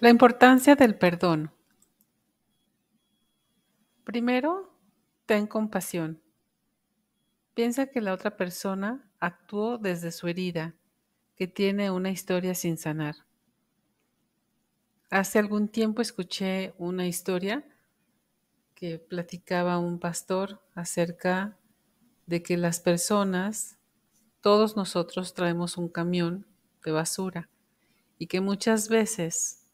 La importancia del perdón. Primero, ten compasión. Piensa que la otra persona actuó desde su herida, que tiene una historia sin sanar. Hace algún tiempo escuché una historia que platicaba un pastor acerca de que las personas, todos nosotros traemos un camión de basura y que muchas veces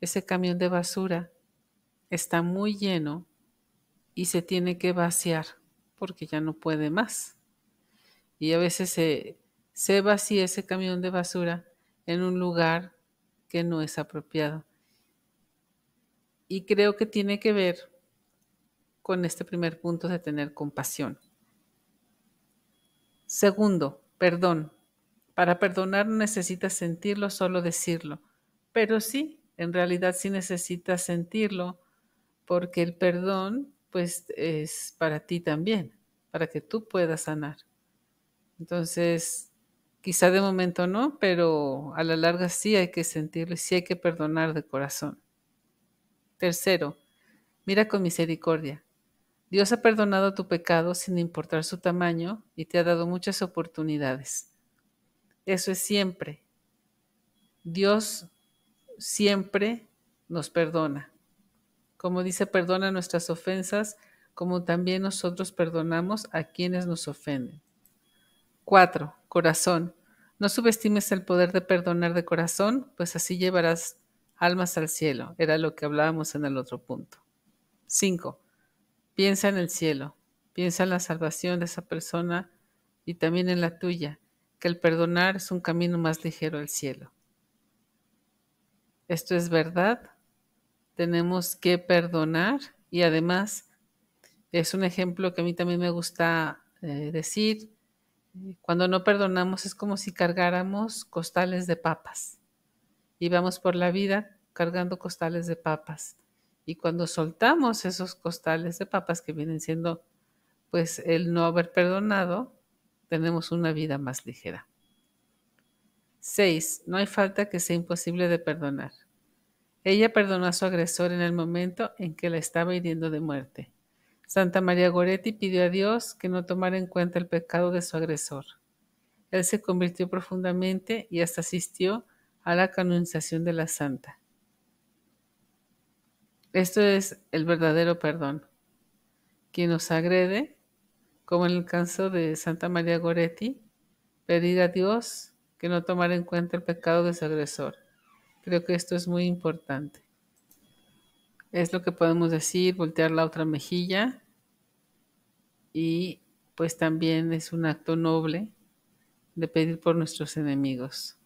ese camión de basura está muy lleno y se tiene que vaciar porque ya no puede más. Y a veces se, vacía ese camión de basura en un lugar que no es apropiado. Y creo que tiene que ver con este primer punto de tener compasión. Segundo, perdón. Para perdonar no necesitas sentirlo, solo decirlo. Pero sí en realidad sí necesitas sentirlo porque el perdón pues es para ti también, para que tú puedas sanar. Entonces, quizá de momento no, pero a la larga sí hay que sentirlo y sí hay que perdonar de corazón. Tercero, mira con misericordia. Dios ha perdonado tu pecado sin importar su tamaño y te ha dado muchas oportunidades. Eso es siempre. Dios siempre nos perdona. Como dice, perdona nuestras ofensas, como también nosotros perdonamos a quienes nos ofenden. 4. Corazón. No subestimes el poder de perdonar de corazón, pues así llevarás almas al cielo. Era lo que hablábamos en el otro punto. 5. Piensa en el cielo, piensa en la salvación de esa persona y también en la tuya, que el perdonar es un camino más ligero al cielo. Esto es verdad. Tenemos que perdonar y además es un ejemplo que a mí también me gusta eh, decir. Eh, cuando no perdonamos es como si cargáramos costales de papas y vamos por la vida cargando costales de papas. Y cuando soltamos esos costales de papas que vienen siendo pues el no haber perdonado, tenemos una vida más ligera. 6. No hay falta que sea imposible de perdonar. Ella perdonó a su agresor en el momento en que la estaba hiriendo de muerte. Santa María Goretti pidió a Dios que no tomara en cuenta el pecado de su agresor. Él se convirtió profundamente y hasta asistió a la canonización de la santa. Esto es el verdadero perdón. Quien nos agrede, como en el caso de Santa María Goretti, pedir a Dios que no tomar en cuenta el pecado de su agresor. Creo que esto es muy importante. Es lo que podemos decir, voltear la otra mejilla y pues también es un acto noble de pedir por nuestros enemigos.